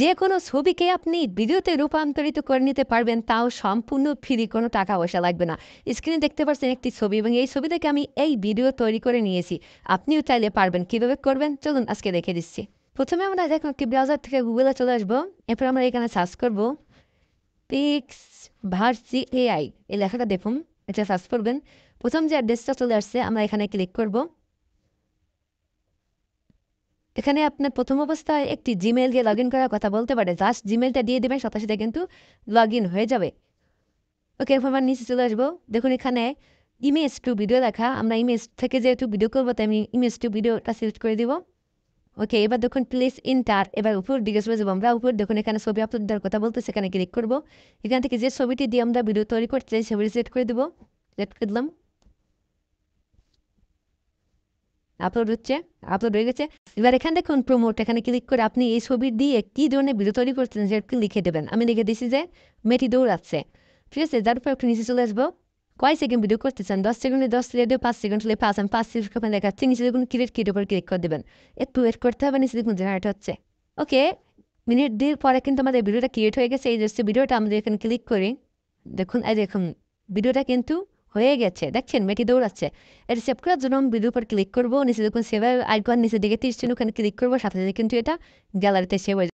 যে কোনো ছবিকে আপনি ভিডিওতে রূপান্তরিত করে নিতে পারবেন তাও সম্পূর্ণ ফ্রি কোনো টাকা পয়সা লাগবে না স্ক্রিনে দেখতে পাচ্ছেন একটি ছবি এবং এই ছবি থেকে আমি এই ভিডিও তৈরি করে নিয়েছি আপনিও চাইলে পারবেন কীভাবে করবেন চলুন আজকে দেখে দিচ্ছি প্রথমে আমরা দেখুন একটি ব্রাউজার থেকে গুগলে চলে আসবো এরপর আমরা এখানে সার্চ করব পিক্স ভার্সি এআই এই লেখাটা দেখুন এটা সার্চ করবেন প্রথম যে অ্যাড্রেসটা চলে আসছে আমরা এখানে ক্লিক করবো এখানে আপনার প্রথম অবস্থায় একটি জিমেল দিয়ে লগ ইন করার কথা বলতে পারে জাস্ট জিমেলটা দিয়ে দেবেন সাথে সাথে কিন্তু লগ ইন হয়ে যাবে ওকে এরপর আমার নিচে চলে আসবো দেখুন এখানে ইমেজ টু ভিডিও লেখা আমরা ইমেজ থেকে যেহেতু ভিডিও করবো তাই আমি ইমেজ টু ভিডিওটা সিলেক্ট করে দিব ওকে এবার দেখুন প্লিজ ইন টার এবার উপর দিকে চলে যাবো আমরা উপর দেখুন এখানে ছবি আপলোড দেওয়ার কথা বলতে সেখানে ক্লিক করবো এখান থেকে যে ছবিটি দিয়ে আমরা ভিডিও তৈরি করতে সেই ছবি সিলেক্ট করে দেবো সিলেক্ট করে দিলাম আপলোড হচ্ছে আপলোড হয়ে গেছে এবার এখানে দেখুন প্রমোট এখানে ক্লিক করে আপনি এই ছবি দিয়ে কী ধরনের ভিডিও তৈরি করছেন সেটা লিখে দেবেন আমি লিখে দিছি যে মেয়েটি দৌড়াচ্ছে ঠিক আছে যার উপর একটু নিচে চলে আসবো কয় সেকেন্ড ভিডিও করতে চান দশ সেকেন্ডে দশ রেডিও পাঁচ সেকেন্ড হলে পাঁচ আমি পাঁচ সেকেন্ড দেখাচ্ছি নিচে দেখুন ক্রিয়েট কিট উপর ক্লিক করে দেবেন একটু ওয়েট করতে হবে নিচে দেখুন জেনারেট হ্যাঁ, হচ্ছে ওকে মিনিট দিয়ে পরে কিন্তু আমাদের ভিডিওটা ক্রিয়েট হয়ে গেছে এই যে ভিডিওটা আমাদের এখানে ক্লিক করি দেখুন এই দেখুন ভিডিওটা কিন্তু হয়ে গেছে দেখছেন মেয়েটি দৌড়াচ্ছে এটা সেভ করার জন্য আমি ভিডিও উপর ক্লিক করবো নিচে দেখুন সেভ আইকন নিচে দিকে তিরিশ চিহ্ন ওখানে ক্লিক করবো সাথে সাথে কিন্তু এটা গ্যালারিতে সেভ হয়ে